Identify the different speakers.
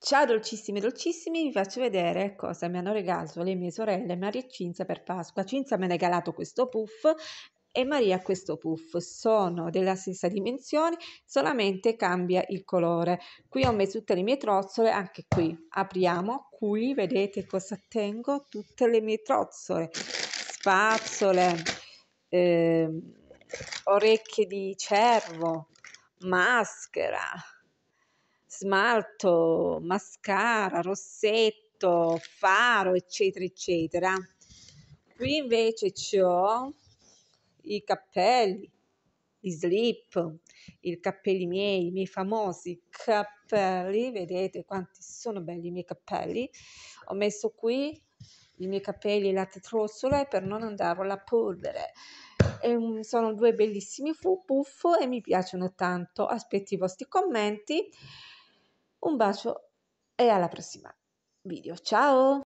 Speaker 1: Ciao dolcissimi dolcissimi, vi faccio vedere cosa mi hanno regalato le mie sorelle Maria e Cinzia per Pasqua. Cinzia mi ha regalato questo puff e Maria questo puff. Sono della stessa dimensione, solamente cambia il colore. Qui ho messo tutte le mie trozzole, anche qui. Apriamo, qui vedete cosa tengo, tutte le mie trozzole, spazzole, eh, orecchie di cervo, maschera smalto, mascara, rossetto, faro, eccetera, eccetera. Qui invece ho i cappelli, i slip, i capelli miei, i miei famosi cappelli, vedete quanti sono belli i miei capelli. Ho messo qui i miei capelli latte trozzola per non andare alla polvere. E sono due bellissimi fu- puff e mi piacciono tanto. Aspetto i vostri commenti un bacio e alla prossima video. Ciao!